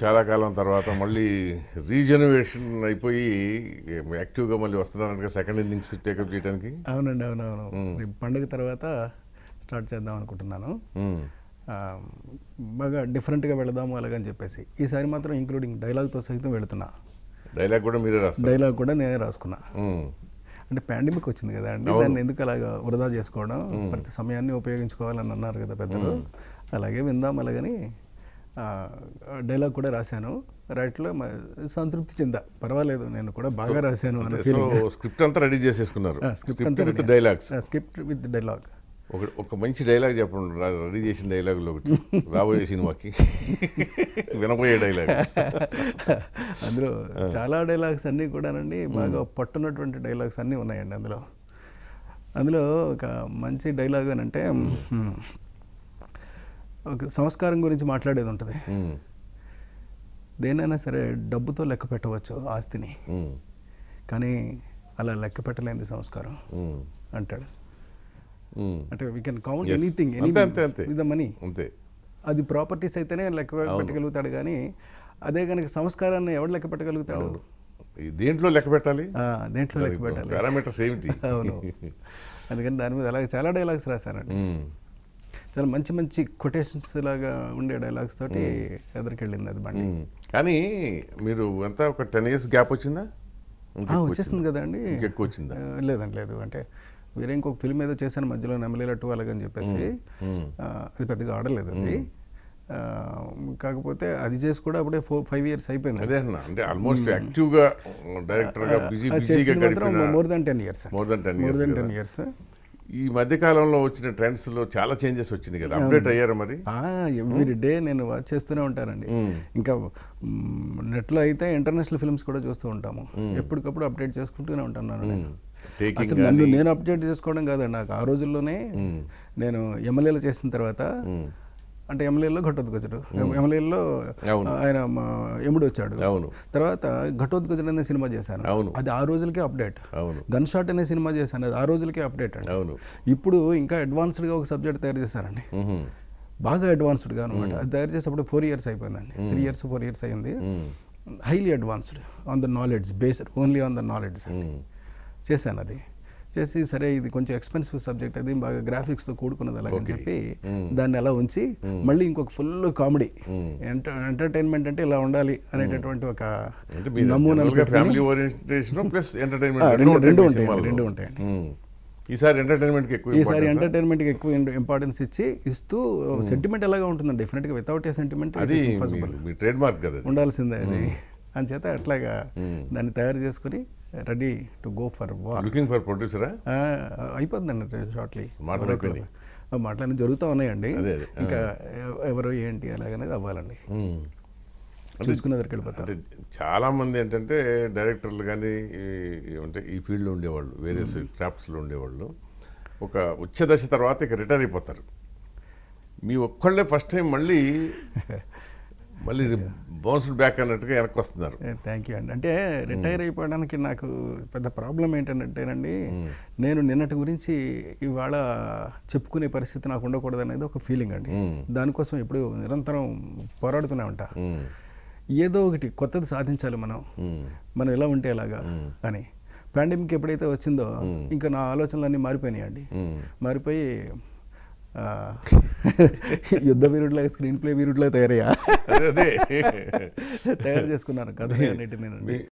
చాలా కాలం తర్వాత మళ్ళీ రీజనరేషన్ అయిపోయి యాక్టివ్గా మళ్ళీ వస్తున్నారంట సెకండ్ ఇన్నింగ్స్ టేకప్ చేయడానికి అవునండి అవునవును పండుగ తర్వాత స్టార్ట్ చేద్దాం అనుకుంటున్నాను బాగా డిఫరెంట్గా వెళదాము అలాగని చెప్పేసి ఈసారి మాత్రం ఇంక్లూడింగ్ డైలాగ్తో సహితం వెళుతున్నా డైలాగ్ కూడా మీరే రాస్తారు డైలాగ్ కూడా నేనే రాసుకున్నా అంటే పాండమిక్ వచ్చింది కదా అండి దాన్ని ఎందుకు అలాగా వృధా చేసుకోవడం ప్రతి సమయాన్ని ఉపయోగించుకోవాలని అన్నారు కదా పెద్దలు అలాగే విందాం అలాగని డైలాగ్ కూడా రాశాను రైట్లో సంతృప్తి చెందా పర్వాలేదు నేను కూడా బాగా రాశాను అనే స్క్రిప్ట్ అంతా రెడీ చేసేసుకున్నారు script with dialogues script with dialogue ఒక ఒక మంచి డైలాగ్ చెప్పండి రెడీ చేసిన డైలాగులో ఒకటి రాబోయే సినిమాకి వినబోయే డైలాగ్ అందులో చాలా డైలాగ్స్ అన్నీ కూడానండి బాగా పట్టున్నటువంటి డైలాగ్స్ అన్నీ ఉన్నాయండి అందులో అందులో ఒక మంచి డైలాగ్ అని అంటే సంస్కారం గురించి మాట్లాడేది ఉంటుంది దేనైనా సరే డబ్బుతో లెక్క పెట్టవచ్చు ఆస్తిని కానీ అలా లెక్క పెట్టలేని సంస్కారం అంటాడు అంటే we can count anything with the money అంతే అది ప్రాపర్టీస్ అయితేనే లెక్క పెట్టగలుగుతాడు కానీ అదే కనుక సంస్కారాన్ని ఎవడు లెక్క పెట్టగలుగుతాడు దేంట్లో లెక్క పెట్టాలి దేంట్లో లెక్క పెట్టాలి పారామీటర్స్ ఏమిటి అవును అందుకని దాని మీద అలాగే చాలా డైలాగ్స్ రాశానండి చాలా మంచి మంచి కొటేషన్స్ లాగా ఉండే డైలాగ్స్ తోటి ఎదురుకెళ్ళింది అది బండి కానీ మీరు ఎంత ఒక టెన్ ఇయర్స్ గ్యాప్ వచ్చిందా వచ్చేసింది కదండి ఎక్కువ వచ్చిందా లేదండి లేదు అంటే వేరే ఇంకొక ఫిల్మ్ ఏదో చేశాను మధ్యలో నెమలే టూ అలాగని చెప్పేసి అది పెద్దగా ఆడలేదు అది కాకపోతే అది చేసి కూడా అప్పుడే ఫోర్ ఫైవ్ ఇయర్స్ అయిపోయింది అదే అంటే ఆల్మోస్ట్ యాక్టివ్గా డైరెక్టర్గా busy more than ten years more than years more than ten years ఈ మధ్యకాలంలో వచ్చిన ట్రెండ్స్లో చాలా చేంజెస్ వచ్చింది కదా అప్డేట్ అయ్యారు మరి hmm. ఎవ్రీ డే నేను వాచ్ చేస్తూనే ఉంటానండి hmm. ఇంకా నెట్లో అయితే ఇంటర్నేషనల్ ఫిల్మ్స్ కూడా చూస్తూ ఉంటాము hmm. ఎప్పటికప్పుడు అప్డేట్ చేసుకుంటూనే ఉంటాను అసలు నన్ను నేను అప్డేట్ చేసుకోవడం కాదండి నాకు ఆ రోజుల్లోనే నేను ఎమ్మెల్యేలు చేసిన తర్వాత అంటే ఎమ్మెల్యేలో ఘటోద్గజుడు ఎమ్మెల్యేలో ఆయన ఎముడు వచ్చాడు అవును తర్వాత ఘటోద్గజుడు అనే సినిమా చేశాను అవును అది ఆ రోజులకే అప్డేట్ అవును గన్ షాట్ అనే సినిమా చేశాను అది ఆ రోజులకే అప్డేట్ అండి అవును ఇప్పుడు ఇంకా అడ్వాన్స్డ్గా ఒక సబ్జెక్ట్ తయారు చేశారండి బాగా అడ్వాన్స్డ్గా అనమాట అది తయారు చేసేటప్పుడు ఫోర్ ఇయర్స్ అయిపోయిందండి త్రీ ఇయర్స్ ఫోర్ ఇయర్స్ అయింది highly advanced on the knowledge based only on the knowledge చేశాను అది చేసి సరే ఇది కొంచెం ఎక్స్పెన్సివ్ సబ్జెక్ట్ అది బాగా గ్రాఫిక్స్తో కూడుకున్నది అలాగని చెప్పి దాన్ని ఎలా ఉంచి మళ్ళీ ఇంకొక ఫుల్ కామెడీ ఎంటర్టైన్మెంట్ అంటే ఇలా ఉండాలి అనేటటువంటి ఒక ఫ్యామిలీ ఎంటర్టైన్మెంట్ రెండు ఉంటాయి ఈసారి ఎంటర్టైన్మెంట్ ఎక్కువ ఈసారి ఎంటర్టైన్మెంట్ ఎక్కువ ఇంపార్టెన్స్ ఇచ్చి ఇస్తూ సెంటిమెంట్ ఎలాగా ఉంటుందండి డెఫినెట్ గా వితౌట్ ఏ సెంటిమెంట్ అది ట్రేడ్ మార్క్ కదా ఉండాల్సిందే అది అని చేత అట్లాగా దాన్ని తయారు చేసుకుని ready to go for war looking for ప్రొడ్యూసరా అయిపోతుందండి షార్ట్లీ మాట్లాడుకోండి మాట్లాడి జరుగుతూ ఉన్నాయండి ఇంకా ఎవరు ఏంటి అలాగనేది అవ్వాలండి చూసుకున్న దగ్గరికి వెళ్ళిపోతారు చాలామంది ఏంటంటే డైరెక్టర్లు కానీ అంటే ఈ ఫీల్డ్లో ఉండేవాళ్ళు వేరియస్ క్రాఫ్ట్స్లో ఉండేవాళ్ళు ఒక ఉచ్చదశ తర్వాత ఇక రిటైర్ అయిపోతారు మీ ఒక్కళ్ళే ఫస్ట్ టైం మళ్ళీ మళ్ళీ బోన్స్ బ్యాక్ అన్నట్టుగా వెనక్కి వస్తున్నారు థ్యాంక్ యూ అండి అంటే రిటైర్ అయిపోవడానికి నాకు పెద్ద ప్రాబ్లం ఏంటంటేనండి నేను నిన్నటి గురించి ఇవాళ చెప్పుకునే పరిస్థితి నాకు ఉండకూడదు అనేది ఒక ఫీలింగ్ అండి దానికోసం ఇప్పుడు నిరంతరం పోరాడుతూనే ఉంటా ఏదో ఒకటి కొత్తది సాధించాలి మనం మనం ఎలా ఉంటే ఎలాగా అని పాండమిక్ ఎప్పుడైతే వచ్చిందో ఇంకా నా ఆలోచనలన్నీ మారిపోయినాయండి మారిపోయి యుద్ధ వీరుడిలాగా స్క్రీన్ ప్లే వీరుడిలా తయారయ్యా అదే తయారు చేసుకున్నారు కథ అన్నిటి నేను